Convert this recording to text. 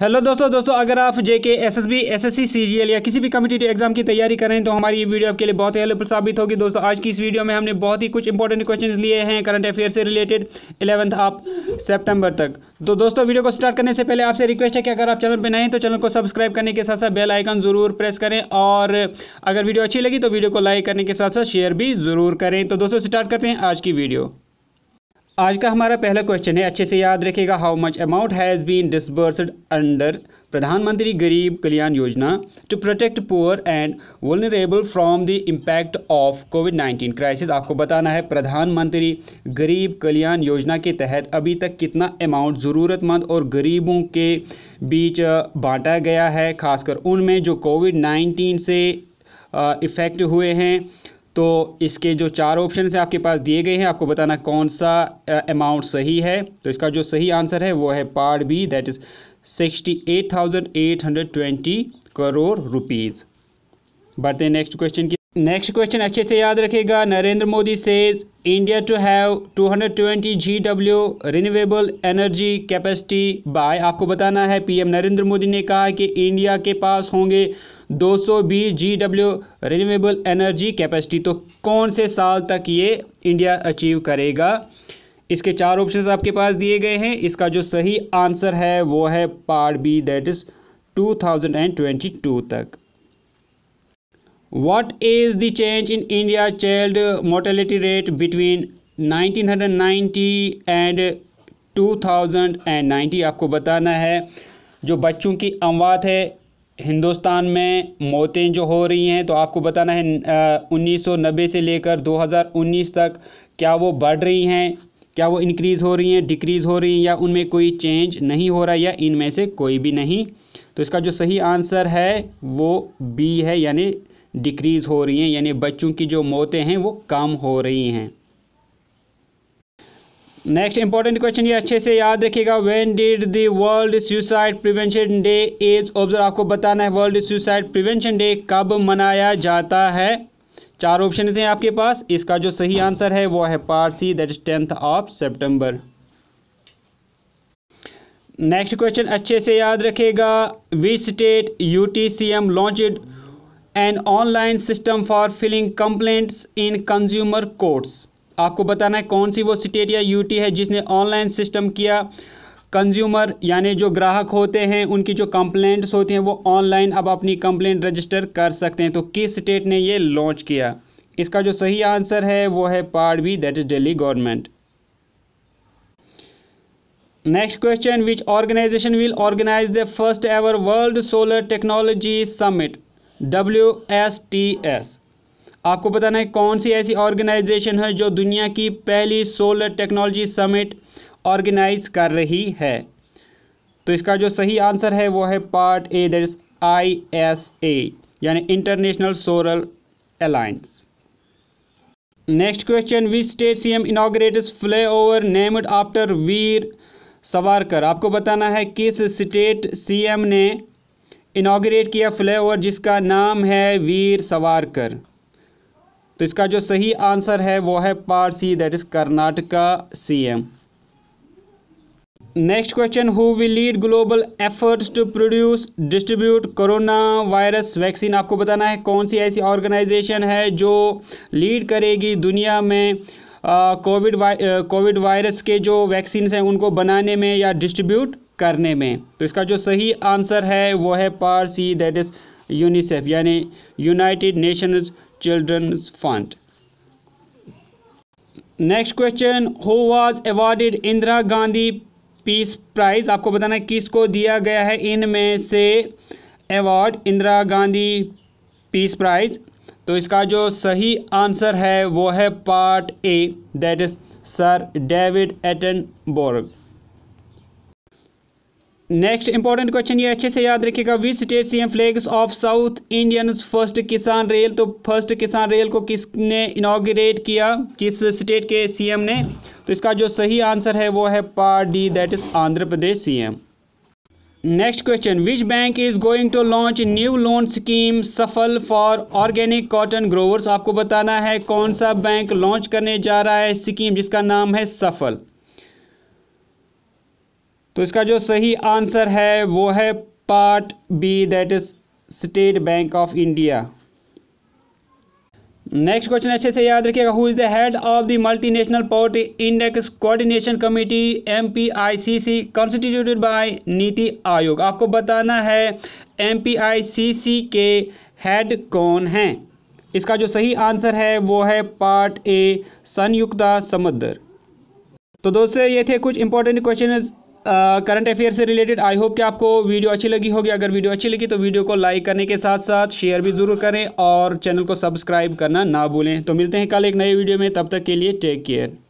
hello दोस्तों दोस्तों अगर आप जेके एसएसबी एसएससी सीजीएल या किसी भी कम्पिटेटिव एग्जाम की तैयारी कर रहे हैं तो हमारी ये वीडियो आपके लिए बहुत हेल्पफुल साबित होगी दोस्तों आज की इस वीडियो में हमने बहुत ही कुछ इंपॉर्टेंट क्वेश्चंस लिए हैं करंट अफेयर से रिलेटेड इलेवंथ आप सेप्टेम्बर तक तो दोस्तों वीडियो को स्टार्ट करने से पहले आपसे रिक्वेस्ट है कि अगर आप चैनल पर नए तो चैनल को सब्सक्राइब करने के साथ साथ बेल आइकन ज़रूर प्रेस करें और अगर वीडियो अच्छी लगी तो वीडियो को लाइक करने के साथ साथ शेयर भी ज़रूर करें तो दोस्तों स्टार्ट करते हैं आज की वीडियो आज का हमारा पहला क्वेश्चन है अच्छे से याद रखिएगा how much amount has been disbursed under Pradhan Mantri Garib Kalyan Yojana to protect poor and vulnerable from the impact of COVID 19 crisis आपको बताना है प्रधानमंत्री गरीब कल्याण योजना के तहत अभी तक कितना अमाउंट ज़रूरतमंद और गरीबों के बीच बांटा गया है खासकर उनमें जो कोविड 19 से इफ़ेक्ट हुए हैं तो इसके जो चार ऑप्शन है आपके पास दिए गए हैं आपको बताना कौन सा अमाउंट सही है तो इसका जो सही आंसर है वो है part B that is sixty eight thousand eight hundred twenty crore rupees बढ़ते हैं नेक्स्ट क्वेश्चन की नेक्स्ट क्वेश्चन अच्छे से याद रखेगा Narendra Modi says India to have 220 GW renewable energy capacity by आपको बताना है पीएम नरेंद्र मोदी ने कहा कि इंडिया के पास होंगे 220 जीडब्ल्यू रिन्यूएबल एनर्जी कैपेसिटी तो कौन से साल तक ये इंडिया अचीव करेगा इसके चार ऑप्शन आपके पास दिए गए हैं इसका जो सही आंसर है वो है part B that is two तक what is the change in india child mortality rate between 1990 and ninety आपको बताना है जो बच्चों की अमवात है हिंदुस्तान में मौतें जो हो रही हैं तो आपको बताना है उन्नीस सौ नब्बे से लेकर 2019 तक क्या वो बढ़ रही हैं क्या वो इनक्रीज़ हो रही हैं डिक्रीज़ हो रही हैं या उनमें कोई चेंज नहीं हो रहा या इनमें से कोई भी नहीं तो इसका जो सही आंसर है वो बी है यानी डिक्रीज़ हो रही हैं यानी बच्चों की जो मौतें हैं वो कम हो रही हैं नेक्स्ट इंपॉर्टेंट क्वेश्चन ये अच्छे से याद रखिएगा when did the world suicide prevention day is observe आपको बताना है वर्ल्ड सुसाइड प्रिवेंशन डे कब मनाया जाता है चार ऑप्शन हैं आपके पास इसका जो सही आंसर है वो है part C that is tenth of September next question अच्छे से याद रखेगा which state U T C M launched an online system for filing complaints in consumer courts आपको बताना है कौन सी वो स्टेट या यूटी है जिसने ऑनलाइन सिस्टम किया कंज्यूमर यानी जो ग्राहक होते हैं उनकी जो कंप्लेंट्स होती हैं वो ऑनलाइन अब अपनी कंप्लेंट रजिस्टर कर सकते हैं तो किस स्टेट ने ये लॉन्च किया इसका जो सही आंसर है वो है part B that is Delhi government next question which organization will organize the first ever world solar technology summit W S T S आपको बताना है कौन सी ऐसी ऑर्गेनाइजेशन है जो दुनिया की पहली सोलर टेक्नोलॉजी समिट ऑर्गेनाइज कर रही है तो इसका जो सही आंसर है वो है part A that is I S A यानी international solar alliance next question which state C M inaugurates flyover named after Veer Savarkar आपको बताना है किस स्टेट सीएम ने इनाग्रेट किया फ्लाईओवर जिसका नाम है वीर सवारकर तो इसका जो सही आंसर है वो है part C that is Karnataka CM next question who will lead global efforts to produce distribute corona virus vaccine आपको बताना है कौन सी ऐसी ऑर्गेनाइजेशन है जो लीड करेगी दुनिया में कोविड कोविड वायरस के जो वैक्सीन हैं उनको बनाने में या डिस्ट्रीब्यूट करने में तो इसका जो सही आंसर है वो है part C that is UNICEF यानी United Nations children's fund next question who was awarded Indira Gandhi peace prize आपको बताना है किसको दिया गया है इनमें से award Indira Gandhi peace prize तो इसका जो सही आंसर है वो है part A that is sir David Attenborough next important question ये अच्छे से याद रखिएगा which state CM flags of south Indian first Kisan rail तो फर्स्ट किसान रेल को किसने इनाग्रेट किया किस स्टेट के सीएम ने तो इसका जो सही आंसर है वो है part D that is Andhra Pradesh CM next question which bank is going to launch new loan scheme Safal for organic cotton growers आपको बताना है कौन सा बैंक लॉन्च करने जा रहा है स्कीम जिसका नाम है सफल तो इसका जो सही आंसर है वो है part B that is State Bank of India next question अच्छे से याद रखिएगा who is the head of the multinational port index coordination committee M P I C C constituted by NITI Aayog आपको बताना है एम पी आई सी सी के head कौन हैं इसका जो सही आंसर है वो है पार्ट ए संयुक्ता समुद्र तो दोस्तों ये थे कुछ इंपॉर्टेंट क्वेश्चन करंट अफेयर से रिलेटेड आई होप कि आपको वीडियो अच्छी लगी होगी अगर वीडियो अच्छी लगी तो वीडियो को लाइक करने के साथ साथ शेयर भी ज़रूर करें और चैनल को सब्सक्राइब करना ना भूलें तो मिलते हैं कल एक नए वीडियो में तब तक के लिए टेक केयर